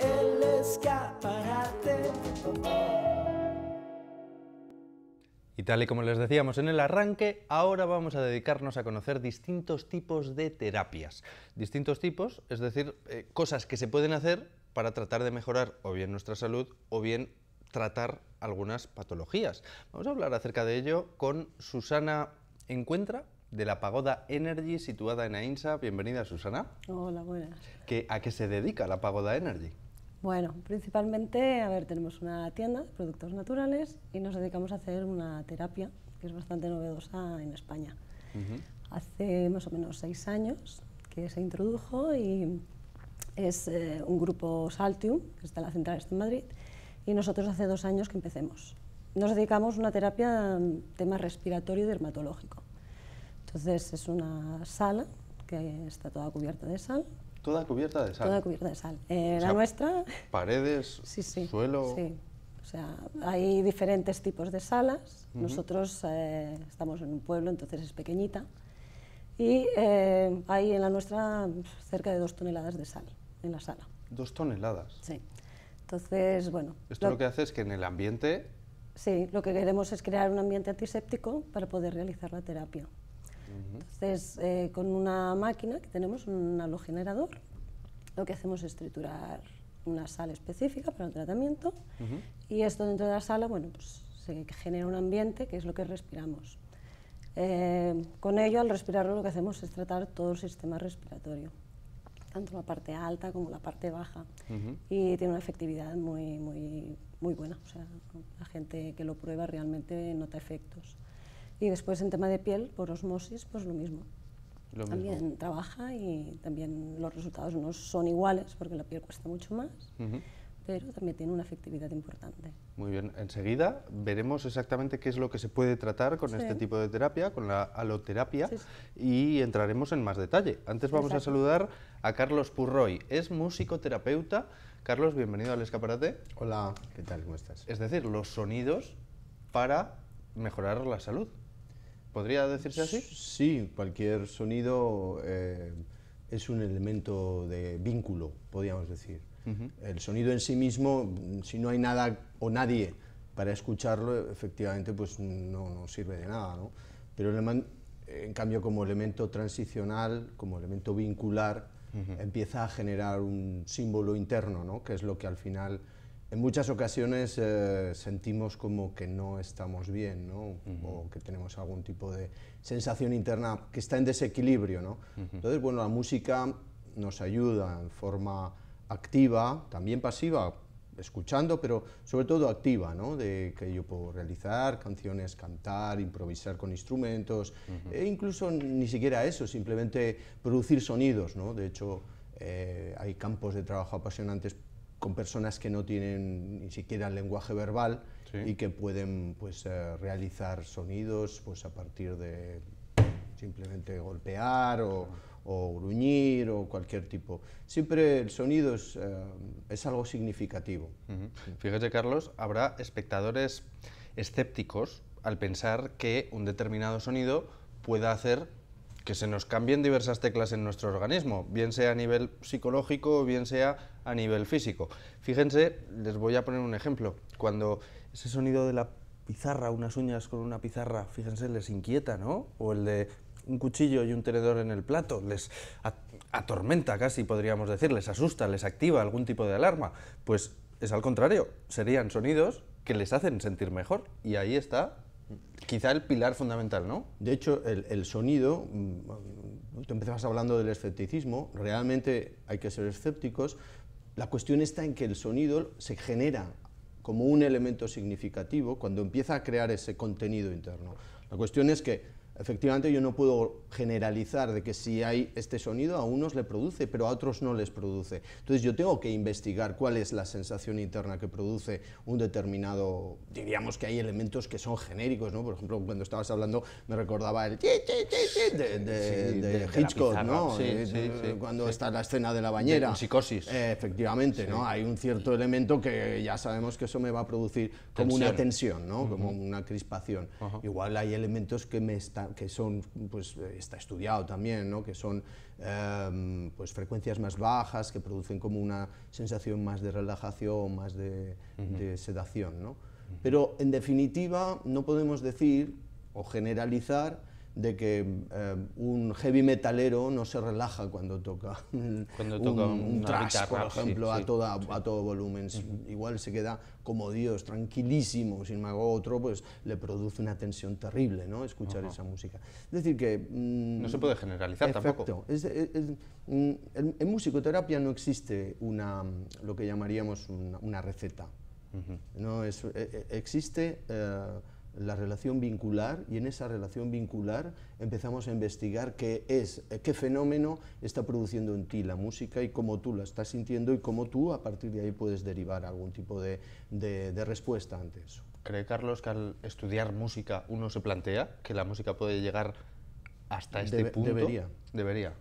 el escaparate. Y tal y como les decíamos en el arranque, ahora vamos a dedicarnos a conocer distintos tipos de terapias. Distintos tipos, es decir, eh, cosas que se pueden hacer para tratar de mejorar o bien nuestra salud o bien tratar algunas patologías. Vamos a hablar acerca de ello con Susana Encuentra de la Pagoda Energy situada en AINSA. Bienvenida, Susana. Hola, buenas. ¿A qué se dedica la Pagoda Energy? Bueno, principalmente, a ver, tenemos una tienda de productos naturales y nos dedicamos a hacer una terapia que es bastante novedosa en España. Hace más o menos seis años que se introdujo y es eh, un grupo Saltium, que está en la central de en Madrid, y nosotros hace dos años que empecemos. Nos dedicamos a una terapia a tema respiratorio y dermatológico. Entonces es una sala que está toda cubierta de sal, Toda cubierta de sal. Toda cubierta de sal. Eh, la nuestra... Paredes, sí, sí, suelo... Sí. O sea, hay diferentes tipos de salas. Nosotros eh, estamos en un pueblo, entonces es pequeñita. Y eh, hay en la nuestra cerca de dos toneladas de sal en la sala. ¿Dos toneladas? Sí. Entonces, bueno... Esto lo que hace es que en el ambiente... Sí, lo que queremos es crear un ambiente antiséptico para poder realizar la terapia. Entonces, eh, con una máquina que tenemos, un halogenerador, lo que hacemos es triturar una sal específica para el tratamiento y esto dentro de la sala, bueno, pues se genera un ambiente que es lo que respiramos. Eh, con ello, al respirarlo, lo que hacemos es tratar todo el sistema respiratorio, tanto la parte alta como la parte baja, y tiene una efectividad muy, muy, muy buena. O sea, la gente que lo prueba realmente nota efectos. Y después en tema de piel, por osmosis, pues lo mismo. también trabaja y también los resultados no son iguales porque la piel cuesta mucho más. pero también tiene una efectividad importante. Muy bien, enseguida veremos exactamente qué es lo que se puede tratar con este tipo de terapia, con la aloterapia, y entraremos en más detalle. Antes vamos a saludar a Carlos Purroy, es musicoterapeuta. Carlos, bienvenido al escaparate. Hola, ¿qué tal? ¿Cómo estás? Es decir, los sonidos para mejorar la salud. ¿Podría decirse así? Sí, cualquier sonido eh, es un elemento de vínculo, podríamos decir. El sonido en sí mismo, si no hay nada o nadie para escucharlo, efectivamente pues no, sirve de nada. ¿no? Pero en cambio como elemento transicional, como elemento vincular, empieza a generar un símbolo interno, ¿no? que es lo que al final en muchas ocasiones eh, sentimos como que no estamos bien, ¿no? o que tenemos algún tipo de sensación interna que está en desequilibrio. ¿no? Entonces, bueno, la música nos ayuda en forma activa, también pasiva, escuchando, pero sobre todo activa, ¿no? de que yo puedo realizar canciones, cantar, improvisar con instrumentos, e incluso ni siquiera eso, simplemente producir sonidos. ¿no? De hecho, eh, hay campos de trabajo apasionantes con personas que no tienen ni siquiera el lenguaje verbal y que pueden pues, eh, realizar sonidos pues, a partir de simplemente golpear o, o, gruñir o cualquier tipo. Siempre el sonido es, eh, algo significativo. Fíjate, Carlos, habrá espectadores escépticos al pensar que un determinado sonido pueda hacer que se nos cambien diversas teclas en nuestro organismo, bien sea a nivel psicológico, bien sea a nivel físico. Fíjense, les voy a poner un ejemplo. Cuando ese sonido de la pizarra, unas uñas con una pizarra, fíjense, les inquieta, ¿no? O el de un cuchillo y un tenedor en el plato, les atormenta casi, podríamos decir, les asusta, les activa algún tipo de alarma. Pues es al contrario, serían sonidos que les hacen sentir mejor. Y ahí está quizá el pilar fundamental, ¿no? De hecho, el, el sonido, mm, tú empezabas hablando del escepticismo, realmente hay que ser escépticos, la cuestión está en que el sonido se genera como un elemento significativo cuando empieza a crear ese contenido interno. La cuestión es que Efectivamente, yo no puedo generalizar de que si hay este sonido a unos le produce, pero a otros no les produce. Entonces yo tengo que investigar cuál es la sensación interna que produce un determinado... Diríamos que hay elementos que son genéricos, ¿no? Por ejemplo, cuando estabas hablando me recordaba el... de, Hitchcock, ¿no? Sí, eh, sí, cuando está la escena de la bañera. psicosis. Eh, efectivamente, ¿no? Hay un cierto elemento que ya sabemos que eso me va a producir como una tensión, ¿no? Como una crispación. Igual hay elementos que me están que son, pues eh, está estudiado también, ¿no? que son em, pues, frecuencias más bajas, que producen como una sensación más de relajación, más de, sedación. ¿no? Pero en definitiva no podemos decir o generalizar de que eh, un heavy metalero no se relaja cuando toca, un, por ejemplo, a, toda, a todo volumen. Igual se queda como Dios, tranquilísimo. Sin embargo, otro pues, le produce una tensión terrible ¿no? escuchar esa música. Es decir, que... Mm, no se puede generalizar tampoco. Mm, en, musicoterapia no existe una, lo que llamaríamos una, receta. no, e, e, existe... Eh, la relación vincular y en esa relación vincular empezamos a investigar qué es, qué fenómeno está produciendo en ti la música y cómo tú la estás sintiendo y cómo tú a partir de ahí puedes derivar algún tipo de, respuesta ante eso. ¿Cree Carlos que al estudiar música uno se plantea que la música puede llegar hasta este punto? Debería. Debería.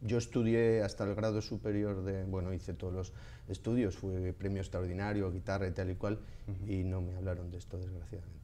Yo estudié hasta el grado superior de, bueno, hice todos los estudios, fue premio extraordinario, guitarra y tal y cual, y no me hablaron de esto, desgraciadamente.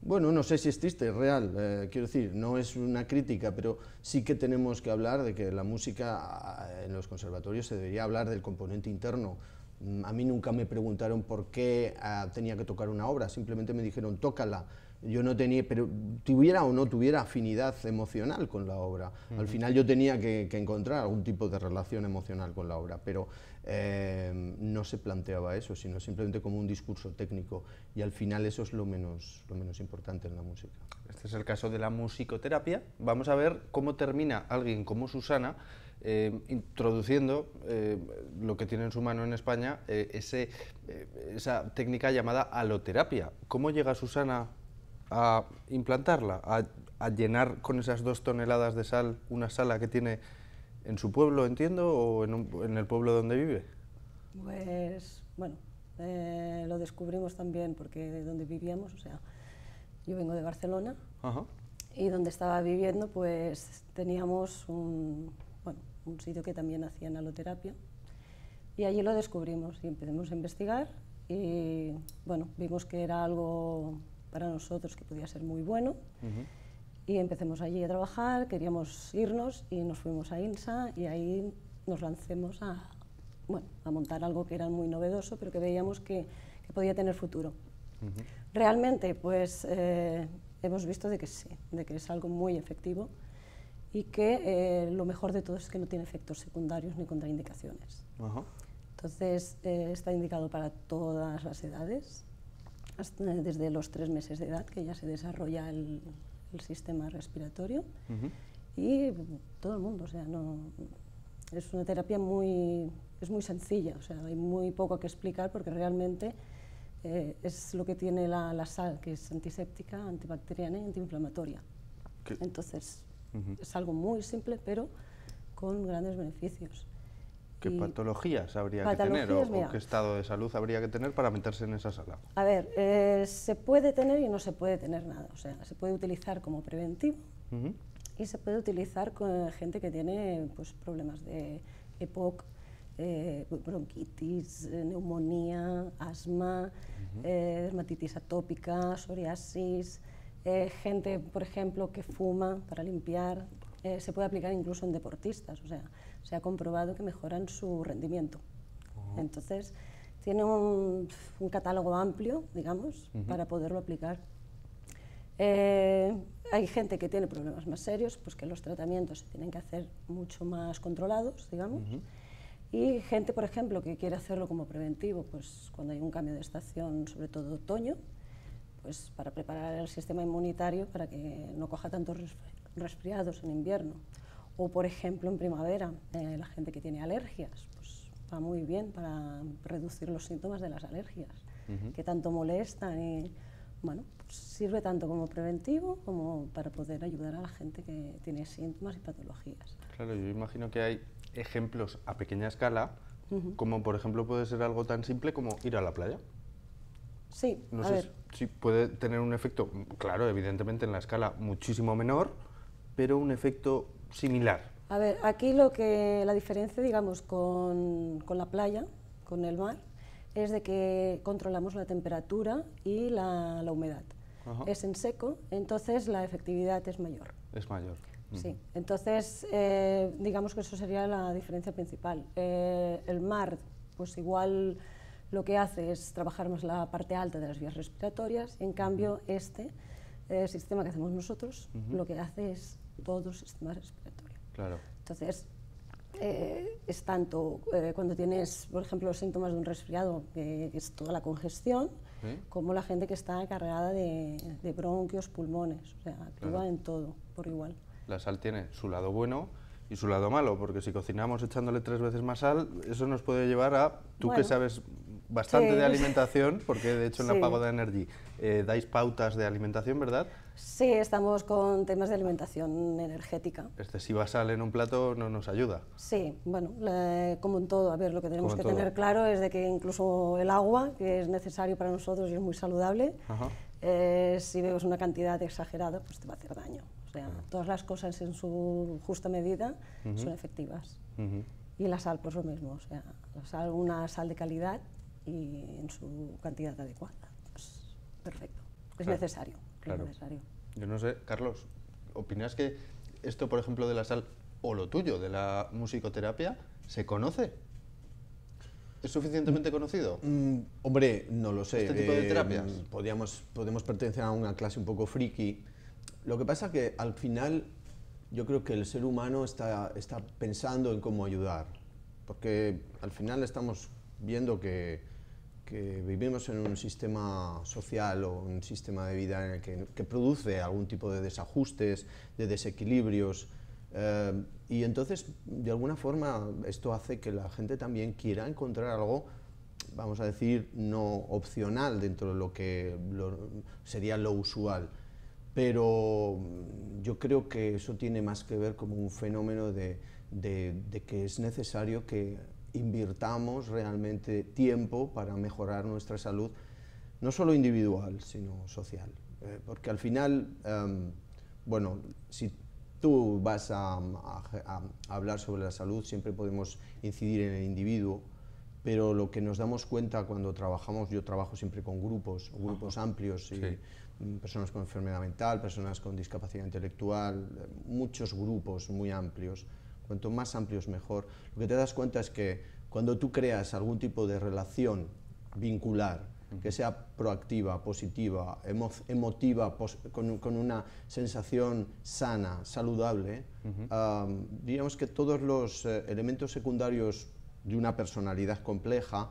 Bueno, no sé si es triste, es real. Eh, quiero decir, no es una crítica, pero sí que tenemos que hablar de que la música eh, en los conservatorios se debería hablar del componente interno. Mm, a mí nunca me preguntaron por qué ah, tenía que tocar una obra, simplemente me dijeron tócala yo no tenía, pero tuviera o no tuviera afinidad emocional con la obra. Al final yo tenía que, encontrar algún tipo de relación emocional con la obra, pero eh, no se planteaba eso, sino simplemente como un discurso técnico. Y al final eso es lo menos, lo menos importante en la música. Este es el caso de la musicoterapia. Vamos a ver cómo termina alguien como Susana. Eh, introduciendo eh, lo que tiene en su mano en España, ese, esa técnica llamada aloterapia. ¿Cómo llega Susana a implantarla, a, llenar con esas dos toneladas de sal una sala que tiene en su pueblo, entiendo, o en, el pueblo donde vive? Pues, bueno, eh, lo descubrimos también porque de donde vivíamos, o sea, yo vengo de Barcelona y donde estaba viviendo, pues teníamos un, un sitio que también hacían aloterapia y allí lo descubrimos y empezamos a investigar y, bueno, vimos que era algo para nosotros que podía ser muy bueno. Y empecemos allí a trabajar, queríamos irnos y nos fuimos a INSA y ahí nos lancemos a, bueno, a montar algo que era muy novedoso, pero que veíamos que, podía tener futuro. Realmente, pues eh, hemos visto de que sí, de que es algo muy efectivo y que eh, lo mejor de todo es que no tiene efectos secundarios ni contraindicaciones. Entonces, eh, está indicado para todas las edades, desde los tres meses de edad, que ya se desarrolla el, sistema respiratorio. Y todo el mundo, o sea, no, es una terapia muy, es muy sencilla, o sea, hay muy poco que explicar porque realmente eh, es lo que tiene la, sal, que es antiséptica, antibacteriana y antiinflamatoria. Entonces, es algo muy simple, pero con grandes beneficios. ¿Qué patologías habría que tener o, qué estado de salud habría que tener para meterse en esa sala? A ver, eh, se puede tener y no se puede tener nada. O sea, se puede utilizar como preventivo y se puede utilizar con gente que tiene pues, problemas de EPOC, eh, bronquitis, eh, neumonía, asma, dermatitis atópica, psoriasis, gente, por ejemplo, que fuma para limpiar. Eh, se puede aplicar incluso en deportistas, o sea, se ha comprobado que mejoran su rendimiento. Oh. Entonces, tiene un, catálogo amplio, digamos, para poderlo aplicar. Eh, hay gente que tiene problemas más serios, pues que los tratamientos se tienen que hacer mucho más controlados, digamos. Y gente, por ejemplo, que quiere hacerlo como preventivo, pues cuando hay un cambio de estación, sobre todo otoño, pues para preparar el sistema inmunitario para que no coja tantos resfriados en invierno. O, por ejemplo, en primavera, eh, la gente que tiene alergias, pues va muy bien para reducir los síntomas de las alergias, que tanto molestan y, bueno, pues, sirve tanto como preventivo como para poder ayudar a la gente que tiene síntomas y patologías. Claro, yo imagino que hay ejemplos a pequeña escala, como por ejemplo puede ser algo tan simple como ir a la playa. Sí, sé si puede tener un efecto, claro, evidentemente en la escala muchísimo menor, pero un efecto similar. A ver, aquí lo que la diferencia, digamos, con, con la playa, con el mar, es de que controlamos la temperatura y la, humedad. Es en seco, entonces la efectividad es mayor. Es mayor. Mm. Sí, entonces eh, digamos que eso sería la diferencia principal. Eh, el mar, pues igual lo que hace es trabajar más la parte alta de las vías respiratorias, en cambio este eh, sistema que hacemos nosotros lo que hace es todos el sistema respiratorio. Claro. Entonces, eh, es tanto eh, cuando tienes, por ejemplo, los síntomas de un resfriado, que es toda la congestión, como la gente que está cargada de, bronquios, pulmones, o sea, actúa en todo por igual. La sal tiene su lado bueno, y su lado malo, porque si cocinamos echándole tres veces más sal, eso nos puede llevar a, tú que sabes bastante de alimentación, porque de hecho en la Pagoda Energy eh, dais pautas de alimentación, ¿verdad? Sí, estamos con temas de alimentación energética. Excesiva sal en un plato no nos ayuda. Sí, bueno, como en todo, a ver, lo que tenemos que tener claro es de que incluso el agua, que es necesario para nosotros y es muy saludable, eh, si bebes una cantidad exagerada, pues te va a hacer daño. O sea, todas las cosas en su justa medida son efectivas. Y la sal, pues lo mismo. O sea, sal, una sal de calidad en su cantidad adecuada. Pues, perfecto. Es necesario. necesario. Yo no sé, Carlos, ¿opinas que esto, por ejemplo, de la sal o lo tuyo, de la musicoterapia, se conoce? ¿Es suficientemente mm, conocido? Mm, hombre, no lo sé. ¿Este tipo de eh, terapias? podríamos, podemos pertenecer a una clase un poco friki. Lo que pasa que al final yo creo que el ser humano está, está pensando en cómo ayudar, porque al final estamos viendo que que vivimos en un sistema social o un sistema de vida en el que, produce algún tipo de desajustes, de desequilibrios, eh, y entonces, de alguna forma, esto hace que la gente también quiera encontrar algo, vamos a decir, no opcional dentro de lo que sería lo usual. Pero yo creo que eso tiene más que ver como un fenómeno de, de que es necesario que invirtamos realmente tiempo para mejorar nuestra salud, no solo individual, sino social. Eh, porque al final, em, bueno, si tú vas a, hablar sobre la salud, siempre podemos incidir en el individuo, pero lo que nos damos cuenta cuando trabajamos, yo trabajo siempre con grupos, grupos amplios, y mm, personas con enfermedad mental, personas con discapacidad intelectual, eh, muchos grupos muy amplios cuanto más amplios mejor. Lo que te das cuenta es que cuando tú creas algún tipo de relación vincular, que sea proactiva, positiva, emotiva, con, con, una sensación sana, saludable, diríamos digamos que todos los eh, elementos secundarios de una personalidad compleja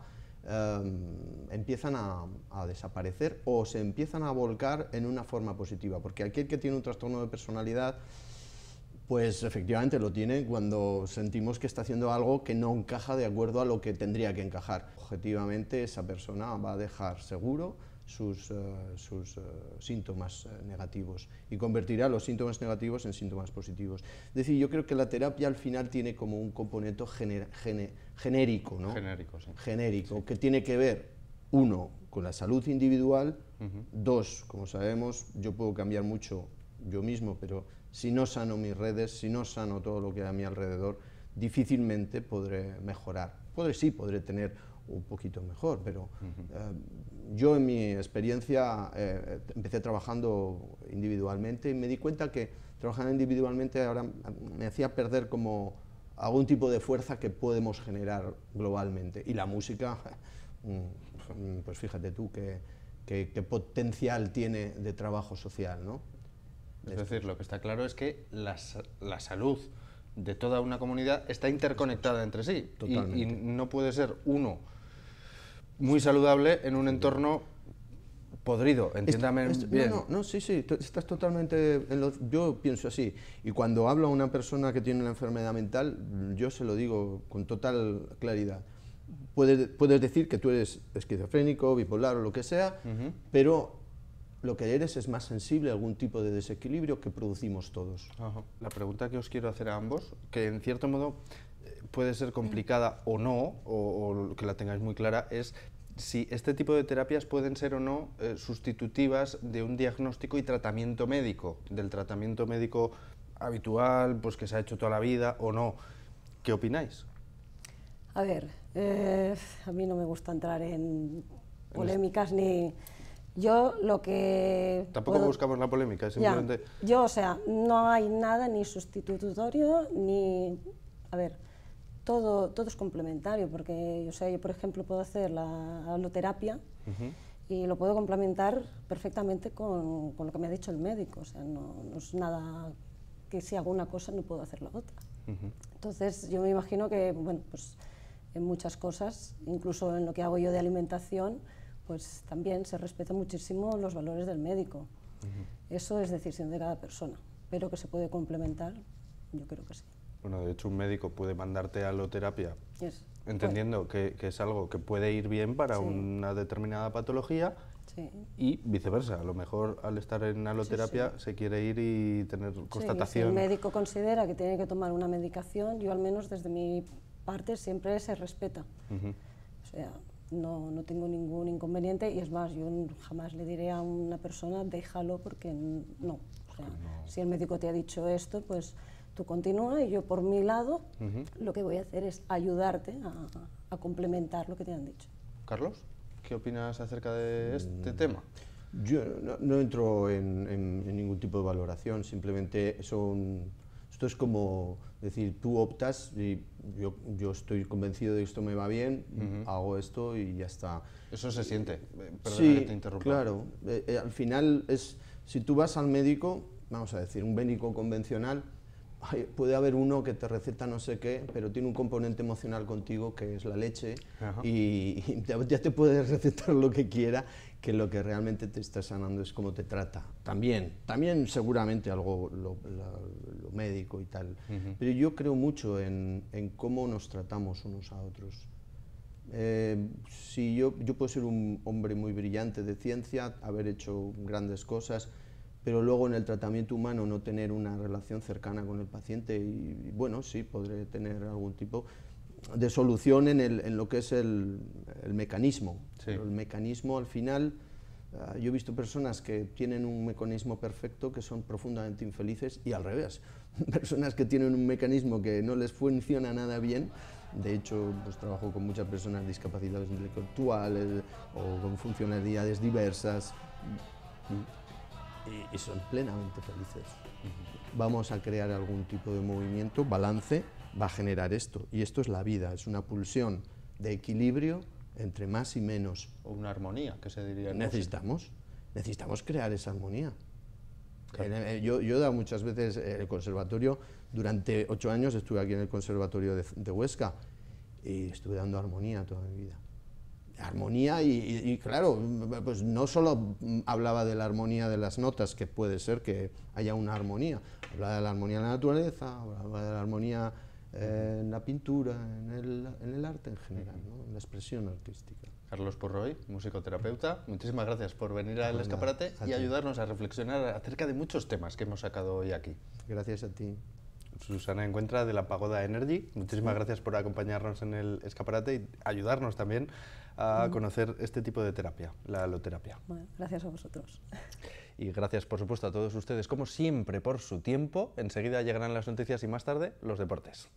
empiezan a, a, desaparecer o se empiezan a volcar en una forma positiva, porque aquel que tiene un trastorno de personalidad pues efectivamente lo tiene cuando sentimos que está haciendo algo que no encaja de acuerdo a lo que tendría que encajar. Objetivamente esa persona va a dejar seguro sus, eh, sus eh, síntomas eh, negativos y convertirá los síntomas negativos en síntomas positivos. Es decir, yo creo que la terapia al final tiene como un componente genérico, ¿no? Genérico, sí. Genérico, que tiene que ver, uno, con la salud individual, dos, como sabemos, yo puedo cambiar mucho yo mismo, pero si no sano mis redes, si no sano todo lo que hay a mi alrededor, difícilmente podré mejorar. Podré, sí, podré tener un poquito mejor, pero eh, yo en mi experiencia eh, empecé trabajando individualmente y me di cuenta que trabajar individualmente ahora me hacía perder como algún tipo de fuerza que podemos generar globalmente. Y la música, mm, pues fíjate tú qué, qué potencial tiene de trabajo social, ¿no? Es decir, lo que está claro es que la, salud de toda una comunidad está interconectada entre sí y, no puede ser uno muy saludable en un entorno podrido, entiéndame bien. No, no, sí, sí, estás totalmente... En yo pienso así, y cuando hablo a una persona que tiene una enfermedad mental, yo se lo digo con total claridad. Puedes, decir que tú eres esquizofrénico, bipolar o lo que sea, pero lo que eres es más sensible a algún tipo de desequilibrio que producimos todos. La pregunta que os quiero hacer a ambos, que en cierto modo eh, puede ser complicada o no, o, que la tengáis muy clara, es si este tipo de terapias pueden ser o no eh, sustitutivas de un diagnóstico y tratamiento médico, del tratamiento médico habitual, pues que se ha hecho toda la vida o no. ¿Qué opináis? A ver, eh, a mí no me gusta entrar en polémicas ni yo lo que... Tampoco buscamos la polémica, simplemente... Yo, o sea, no hay nada ni sustitutorio, ni... A ver, todo, todo es complementario, porque o sea, yo, por ejemplo, puedo hacer la aloterapia y lo puedo complementar perfectamente con, lo que me ha dicho el médico. O sea, no, es nada que si hago una cosa no puedo hacer la otra. Entonces, yo me imagino que, bueno, pues en muchas cosas, incluso en lo que hago yo de alimentación, pues también se respeta muchísimo los valores del médico. Eso es decisión de cada persona, pero que se puede complementar, yo creo que sí. Bueno, de hecho un médico puede mandarte a la terapia entendiendo que, es algo que puede ir bien para una determinada patología y viceversa. A lo mejor al estar en aloterapia terapia se quiere ir y tener constatación. el médico considera que tiene que tomar una medicación, yo al menos desde mi parte siempre se respeta. O sea, no, no, tengo ningún inconveniente y es más, yo jamás le diré a una persona déjalo porque no. Si el médico te ha dicho esto, pues tú continúa y yo por mi lado lo que voy a hacer es ayudarte a, complementar lo que te han dicho. Carlos, ¿qué opinas acerca de mm. este tema? Yo no, entro en, en, ningún tipo de valoración, simplemente son esto es como decir, tú optas y yo, yo estoy convencido de que esto me va bien, hago esto y ya está. Eso se siente, eh, pero que te interrumpa. claro. Eh, eh, al final, es, si tú vas al médico, vamos a decir, un médico convencional, puede haber uno que te receta no sé qué, pero tiene un componente emocional contigo que es la leche y, ya te puedes recetar lo que quiera, que lo que realmente te está sanando es cómo te trata. También, también seguramente algo lo, médico y tal. Pero yo creo mucho en, cómo nos tratamos unos a otros. Eh, si yo, yo puedo ser un hombre muy brillante de ciencia, haber hecho grandes cosas, pero luego en el tratamiento humano no tener una relación cercana con el paciente y, bueno, sí, podré tener algún tipo de solución en, lo que es el, mecanismo. Pero el mecanismo al final, ah, yo he visto personas que tienen un mecanismo perfecto que son profundamente infelices y al revés, personas que tienen un mecanismo que no les funciona nada bien de hecho, pues trabajo con muchas personas discapacitadas intelectuales o con funcionalidades diversas y, son plenamente felices. Vamos a crear algún tipo de movimiento, balance, va a generar esto. Y esto es la vida, es una pulsión de equilibrio entre más y menos. O una armonía, que se diría. Necesitamos, necesitamos crear esa armonía. Eh, yo, yo he dado muchas veces eh, el conservatorio, durante ocho años estuve aquí en el conservatorio de, de Huesca y estuve dando armonía toda mi vida armonía y, claro, pues no solo hablaba de la armonía de las notas, que puede ser que haya una armonía, hablaba de la armonía en la naturaleza, hablaba de la armonía eh, en la pintura, en el, arte en general, en la expresión artística. Carlos Porroy, musicoterapeuta, muchísimas gracias por venir al escaparate y ayudarnos a reflexionar acerca de muchos temas que hemos sacado hoy aquí. Gracias a ti. Susana Encuentra de la Pagoda Energy. Muchísimas gracias por acompañarnos en el escaparate y ayudarnos también a conocer este tipo de terapia, la aloterapia. gracias a vosotros. Y gracias, por supuesto, a todos ustedes, como siempre, por su tiempo. Enseguida llegarán las noticias y más tarde los deportes.